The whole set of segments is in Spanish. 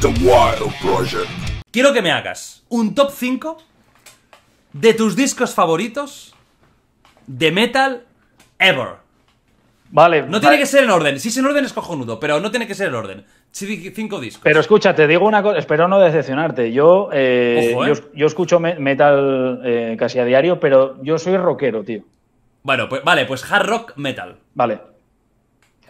The Wild Quiero que me hagas un top 5 de tus discos favoritos de metal ever. Vale. No tiene que ser en orden. Si es en orden es cojonudo, pero no tiene que ser en orden. 5 discos. Pero escucha, te digo una cosa, espero no decepcionarte. Yo, eh, ¿eh? yo, escucho metal eh, casi a diario, pero yo soy rockero, tío. Bueno, pues vale, pues hard rock metal. Vale.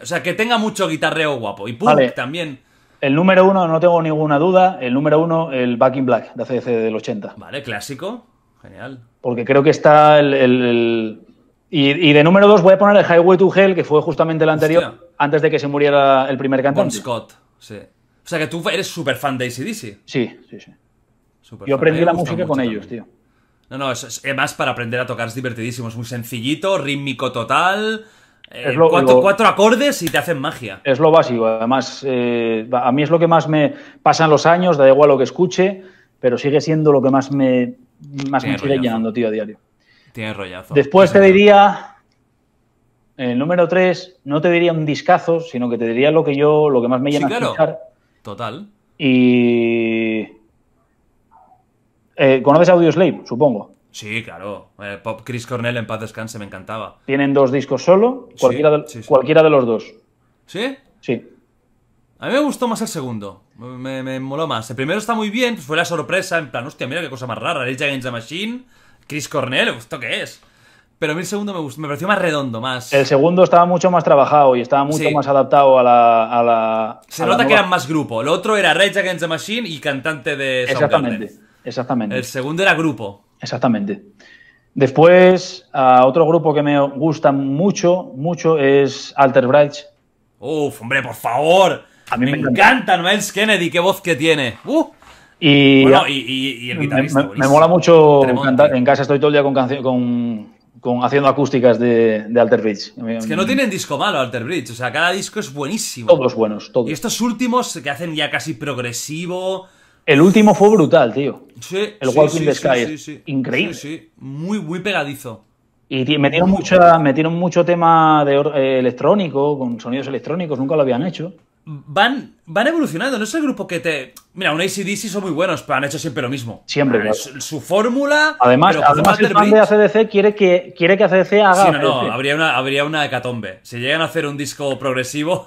O sea, que tenga mucho guitarreo guapo. Y punk también. El número uno, no tengo ninguna duda, el número uno, el Back in Black de ACDC del 80. Vale, clásico, genial. Porque creo que está el... Y, de número dos voy a poner el Highway to Hell, que fue justamente el anterior, antes de que se muriera el primer cantante. Bon Scott, sí. O sea que tú eres súper fan de ACDC. Sí, sí, sí. Yo aprendí eh, la música con ellos, tío. No, no, es, es, más para aprender a tocar, es divertidísimo, es muy sencillito, rítmico total, eh, cuatro, acordes y te hacen magia. Es lo básico. Además, eh, a mí es lo que más me pasan los años, da igual lo que escuche, pero sigue siendo lo que más me, sigue llenando, tío, a diario. tienes rollazo. Después te diría, el número tres, no te diría un discazo, sino que te diría lo que yo, lo que más me llena sí, Total. Y... Eh, ¿Conoces Audio Slave, supongo? Sí, claro. Eh, Pop Chris Cornell en paz descanse, me encantaba. Tienen dos discos solo, cualquiera, de, cualquiera de los dos. ¿Sí? Sí. A mí me gustó más el segundo. Me, moló más. El primero está muy bien, pues fue la sorpresa, en plan, hostia, mira qué cosa más rara. Rage Against the Machine, Chris Cornell, ¿esto qué es? Pero a mí el segundo me, me pareció más redondo, más. El segundo estaba mucho más trabajado y estaba mucho más adaptado a la. Se nota que eran más grupo. el otro era Rage Against the Machine y cantante de. Exactamente, exactamente. El segundo era grupo. Exactamente. Después, otro grupo que me gusta mucho, mucho es Alter Bridge. Uf, hombre, por favor. A mí me, encanta. Noel Kennedy, qué voz que tiene. Uh. Y, el guitarrista. Me, mola mucho En casa estoy todo el día con, con, con haciendo acústicas de, de, Alter Bridge. Es que no tienen disco malo Alter Bridge. O sea, cada disco es buenísimo. Todos buenos, todos. Y estos últimos que hacen ya casi progresivo el último fue brutal, tío. Sí, el Walking the Sky. Increíble. Sí, Muy, muy pegadizo. Y metieron, mucha, metieron mucho tema de eh, electrónico, con sonidos electrónicos, nunca lo habían hecho van, van evolucionando. No es el grupo que te. Mira, un ACDC son muy buenos, pero han hecho siempre lo mismo. Siempre. Su, fórmula. Además, además el fan de ACDC quiere que, quiere que ACDC haga. Sí, no, no, habría una, habría una hecatombe. Si llegan a hacer un disco progresivo.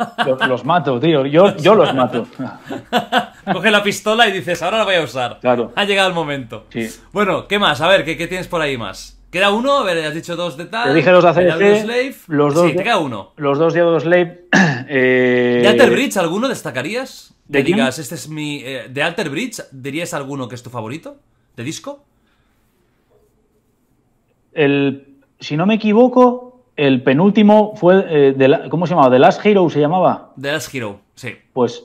Los, mato, tío. Yo, yo los mato. Coge la pistola y dices, ahora la voy a usar. Claro. Ha llegado el momento. Sí. Bueno, ¿qué más? A ver, qué tienes por ahí más? Queda uno, a ver, has dicho dos de tal. dije los de Los dos sí, te queda uno. Los dos de Audioslave. Eh, ¿De Alter Bridge alguno destacarías? ¿De digas, este es mi. Eh, ¿De Alter Bridge dirías alguno que es tu favorito? ¿De disco? El, si no me equivoco, el penúltimo fue. Eh, ¿Cómo se llamaba? ¿The Last Hero se llamaba? The Last Hero, sí. Pues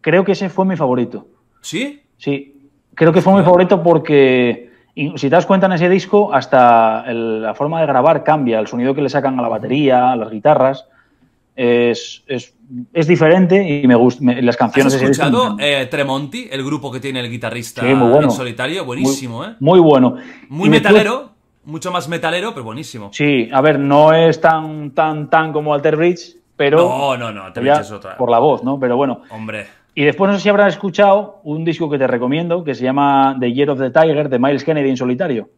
creo que ese fue mi favorito. ¿Sí? Sí. Creo que fue mi favorito porque y si te das cuenta en ese disco, hasta la forma de grabar cambia, el sonido que le sacan a la batería, a las guitarras, es, es, diferente y me gustan las canciones. ¿Has escuchado eh, Tremonti, el grupo que tiene el guitarrista en solitario? Buenísimo, muy, ¿eh? Muy bueno. Muy metalero, mucho más metalero, pero buenísimo. Sí, a ver, no es tan, tan, tan como Alter Bridge, pero... No, no, no, Alter Bridge es otra. Por la voz, ¿no? Pero bueno. Hombre y después no sé si habrán escuchado un disco que te recomiendo, que se llama The Year of the Tiger, de Miles Kennedy en solitario.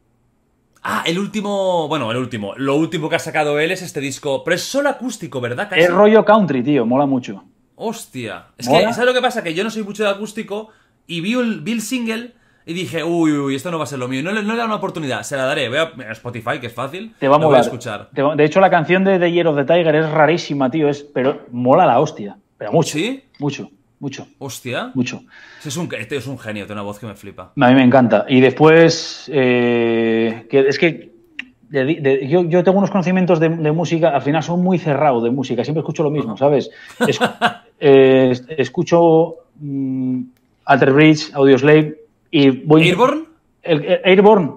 Ah, el último, bueno, el último, lo último que ha sacado él es este disco, pero es solo acústico, ¿verdad? Es rollo country, tío, mola mucho. Hostia. Es que, ¿sabes lo que pasa? Que yo no soy mucho de acústico y vi el, single y dije, uy, uy, esto no va a ser lo mío. No, no le, da una oportunidad, se la daré. Voy a Spotify, que es fácil. Te va a molar. escuchar. de hecho, la canción de The Year of the Tiger es rarísima, tío, es, pero mola la hostia. Pero mucho. ¿Sí? Mucho mucho. Hostia. Mucho. Es un, este es un genio, tiene una voz que me flipa. A mí me encanta. Y después, eh, es que yo, tengo unos conocimientos de, música, al final son muy cerrados de música, siempre escucho lo mismo, ¿sabes? Eh, escucho mm, Alter Bridge, Audioslave y voy... ¿Airborne? Airborne,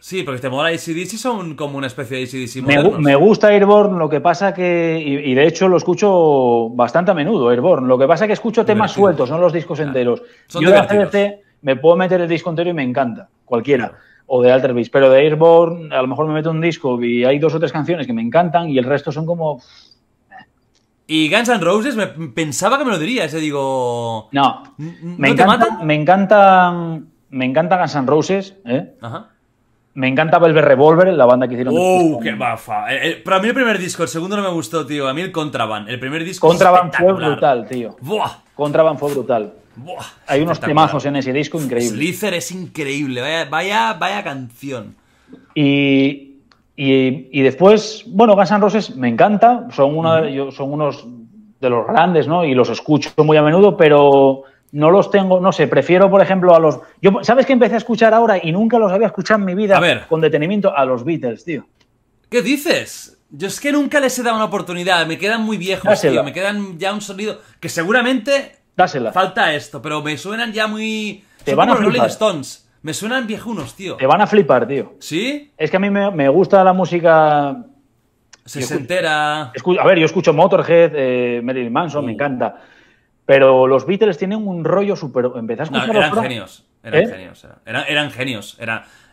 Sí, porque te este mola ACDC, son como una especie de ACDC Me, gusta Airborne, lo que pasa que. Y, de hecho lo escucho bastante a menudo, Airborne. Lo que pasa que escucho temas sueltos, no los discos enteros. Yo de ACDC me puedo meter el disco entero y me encanta, cualquiera. O de Alter Beast. Pero de Airborne, a lo mejor me meto un disco y hay dos o tres canciones que me encantan y el resto son como. Y Guns N' Roses, me pensaba que me lo dirías, ese eh, digo. No. me, encanta, me encanta. Me encanta Guns N' Roses, ¿eh? Ajá me encanta el Revolver, la banda que hicieron. ¡Uh, qué bafa! El, eh, eh, para mí el primer disco, el segundo no me gustó, tío. A mí el Contraband. El primer disco. Contraband fue brutal, tío. ¡Buah! Contraband fue brutal. Hay unos temazos en ese disco increíbles. Slicer es increíble, vaya, vaya, canción. Y, y, después, bueno, Guns Roses me encanta, son, una, son unos de los grandes, ¿no? Y los escucho muy a menudo, pero no los tengo, no sé, prefiero, por ejemplo, a los. Yo, ¿Sabes que empecé a escuchar ahora y nunca los había escuchado en mi vida con detenimiento? A los Beatles, tío. ¿Qué dices? Yo es que nunca les he dado una oportunidad, me quedan muy viejos, tío, me quedan ya un sonido que seguramente Dásela. falta esto, pero me suenan ya muy... Te van a Rolling Stones, me suenan viejunos, tío. Te van a flipar, tío. ¿Sí? Es que a mí me, gusta la música... Se, se entera. a ver, yo escucho Motorhead, eh, Marilyn Manson, me mm. encanta. Pero los Beatles tienen un rollo súper. no, ¿eh? eran genios. Eran genios. eran eh, genios.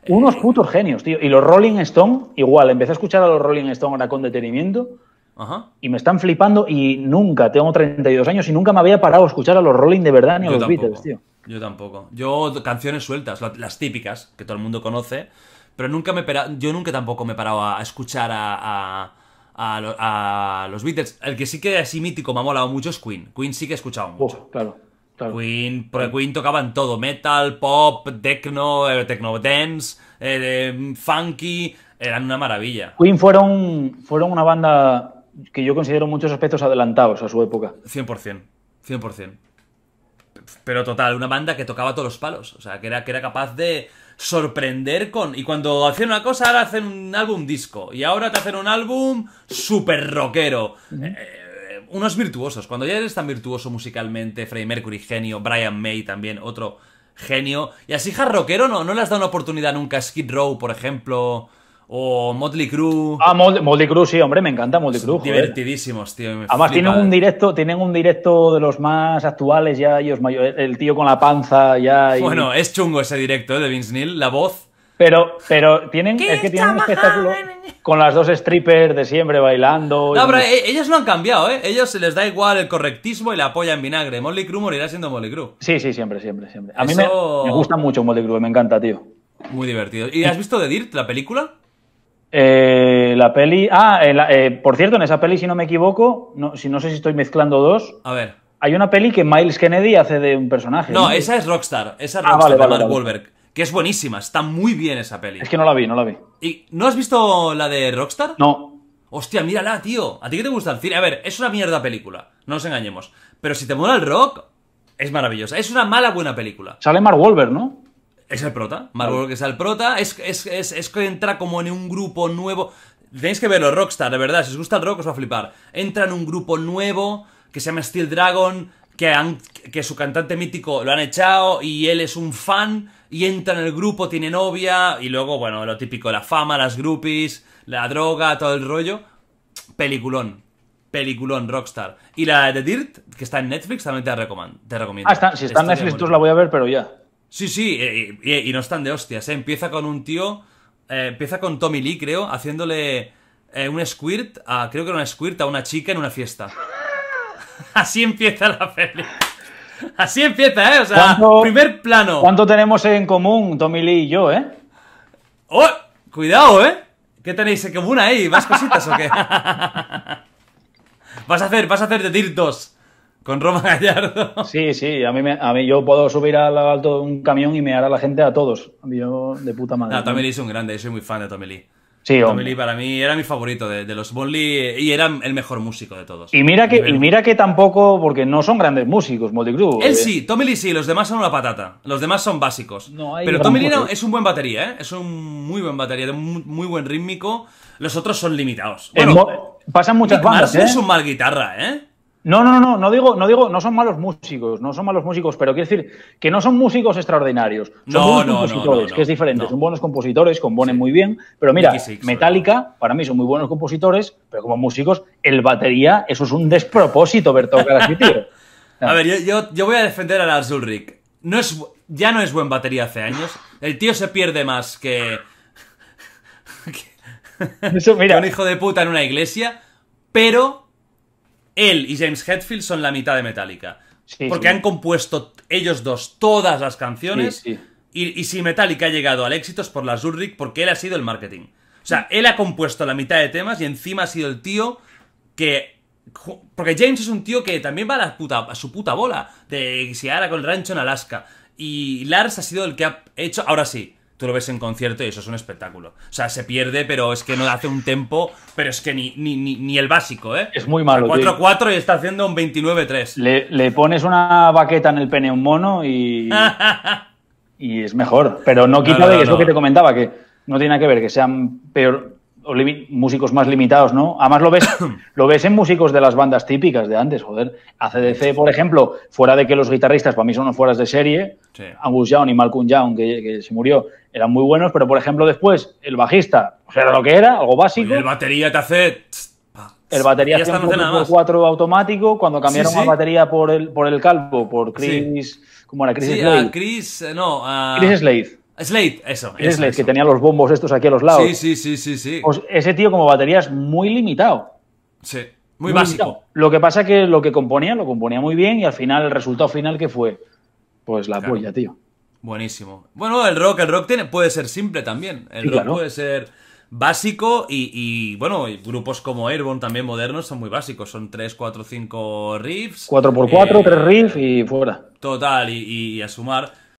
Unos putos genios, tío. Y los Rolling Stone, igual. Empecé a escuchar a los Rolling Stone ahora con detenimiento. Ajá. Y me están flipando y nunca, tengo 32 años y nunca me había parado a escuchar a los Rolling de verdad ni a los Beatles, tío. Yo tampoco. Yo canciones sueltas, las típicas, que todo el mundo conoce, pero nunca me yo nunca tampoco me he parado a escuchar a a, los Beatles. El que sí que así mítico me ha molado mucho es Queen. Queen sí que he escuchado oh, mucho. claro, Queen, porque Queen tocaban todo, metal, pop, techno, eh, techno dance, eh, mm, funky, eran una maravilla. Queen fueron, fueron una banda que yo considero muchos aspectos adelantados a su época. 100%, 100%. Pero total, una banda que tocaba todos los palos, o sea, que era, que era capaz de, sorprender con... Y cuando hacían una cosa, ahora hacen un álbum disco. Y ahora te hacen un álbum super rockero. Eh, unos virtuosos. Cuando ya eres tan virtuoso musicalmente, Freddie Mercury genio, Brian May también, otro genio. Y así hard rockero no, no le has dado una oportunidad nunca. Skid Row, por ejemplo... O Motley Crue. Ah, Motley, Crue, sí, hombre, me encanta Motley Crue. Divertidísimos, tío. Además, tienen un, directo, tienen un directo de los más actuales, ya ellos El tío con la panza, ya. Bueno, es chungo ese directo eh, de Vince Neil, la voz. Pero, pero tienen, es que tienen un espectáculo con las dos strippers de siempre bailando. No, pero eh, ellos no han cambiado, ¿eh? Ellos se les da igual el correctismo y la apoya en vinagre. Molly Crew morirá siendo Molly Crew. Sí, sí, siempre, siempre, siempre. A mí me, me, gusta mucho Molly Crew, me encanta, tío. Muy divertido. ¿Y has visto The Dirt, la película? Eh, la peli. Ah, eh, eh, por cierto, en esa peli, si no me equivoco, no, si, no sé si estoy mezclando dos. A ver. Hay una peli que Miles Kennedy hace de un personaje. No, esa es Rockstar. Esa es ah, Rockstar de Mark Wahlberg. Que es buenísima, está muy bien esa peli. Es que no la vi, no la vi. ¿Y no has visto la de Rockstar? No. Hostia, mírala, tío. ¿A ti qué te gusta el cine? A ver, es una mierda película. No nos engañemos. Pero si te mola el rock, es maravillosa. Es una mala buena película. Sale Mark Wahlberg, ¿no? Es el prota. Marvel que es el prota. Es, que entra como en un grupo nuevo. Tenéis que verlo, Rockstar, de verdad. Si os gusta el rock, os va a flipar. Entra en un grupo nuevo que se llama Steel Dragon. Que, han, que, su cantante mítico lo han echado y él es un fan y entra en el grupo, tiene novia y luego, bueno, lo típico, la fama, las groupies, la droga, todo el rollo. Peliculón. Peliculón, Rockstar. Y la de Dirt, que está en Netflix, también te, recomiendo. Te recomiendo. Ah, está, si está en Netflix, tú pues la voy a ver, pero ya. Sí, sí, eh, y, no están de hostias, ¿eh? Empieza con un tío, eh, empieza con Tommy Lee, creo, haciéndole eh, un squirt, a, creo que era un squirt a una chica en una fiesta. Así empieza la peli. Así empieza, ¿eh? O sea, primer plano. ¿Cuánto tenemos en común Tommy Lee y yo, eh? ¡Oh! Cuidado, ¿eh? ¿Qué tenéis en común ahí? ¿Más cositas o qué? vas a hacer, vas a hacer de Dirt con Roma Gallardo. Sí, sí, a mí, a mí yo puedo subir al alto de un camión y me a la gente a todos. Yo de puta madre. No, es un grande, yo soy muy fan de Tommy Lee. Sí, Tommy Lee para mí era mi favorito de, los Bonley eh, y era el mejor músico de todos. Y mira que, mira que tampoco, porque no son grandes músicos, Multicrew. Él eh. sí, Tommy Lee sí, los demás son una patata. Los demás son básicos. Pero Tommy Lee es un buen batería, eh. es un muy buen batería, de muy, buen rítmico. Los otros son limitados. Bueno, pasan muchas bandas. es un mal guitarra, ¿eh? No, no, no, no digo, no digo, no son malos músicos, no son malos músicos, pero quiero decir que no son músicos extraordinarios. Son no, buenos compositores, que es diferente. Son buenos compositores, componen muy bien, pero mira, Metallica, para mí son muy buenos compositores, pero como músicos, el batería, eso es un despropósito ver tocar así, tío. A ver, yo, voy a defender a Lars Ulrich. No es, ya no es buen batería hace años. El tío se pierde más que. que un hijo de puta en una iglesia, pero él y James Hetfield son la mitad de Metallica. porque han compuesto ellos dos todas las canciones. y, y, si Metallica ha llegado al éxito es por la zurich porque él ha sido el marketing. O sea, él ha compuesto la mitad de temas y encima ha sido el tío que. Porque James es un tío que también va a, la a su puta bola. De si con el rancho en Alaska. Y Lars ha sido el que ha hecho. Ahora sí, tú lo ves en concierto y eso es un espectáculo. O sea, se pierde, pero es que no hace un tempo, pero es que ni, ni, el básico, ¿eh? Es muy malo. 4-4 y está haciendo un 29-3. Le, pones una baqueta en el pene un mono y. y es mejor. Pero no quita de que es lo que te comentaba, que no tiene nada que ver que sean peor, músicos más limitados, ¿no? Además lo ves, lo ves en músicos de las bandas típicas de antes, joder. ACDC, por ejemplo, fuera de que los guitarristas para mí son fueras de serie, Angus Young y Malcolm Young, que, se murió, eran muy buenos, pero por ejemplo después, el bajista, o pues era lo que era, algo básico. el batería te hace... El batería hacía un 4 automático, cuando cambiaron la batería por el, por el calvo, por Chris... ¿Cómo era? Chris Slade. Chris... Eh, Chris Slade. Slade, eso. Es Slade, que tenía los bombos estos aquí a los lados. Sí, sí, sí, sí. sí. Pues ese tío como batería es muy limitado. Sí, muy, básico. Lo que pasa que lo que componía, lo componía muy bien y al final, el resultado final que fue, pues la polla, tío. Buenísimo. Bueno, el rock, el rock tiene, puede ser simple también. El rock puede ser básico y, y, bueno, grupos como Airborne también modernos son muy básicos. Son 3, 4, 5 riffs. 4x4, eh, tres riffs y fuera. Total, y a sumar.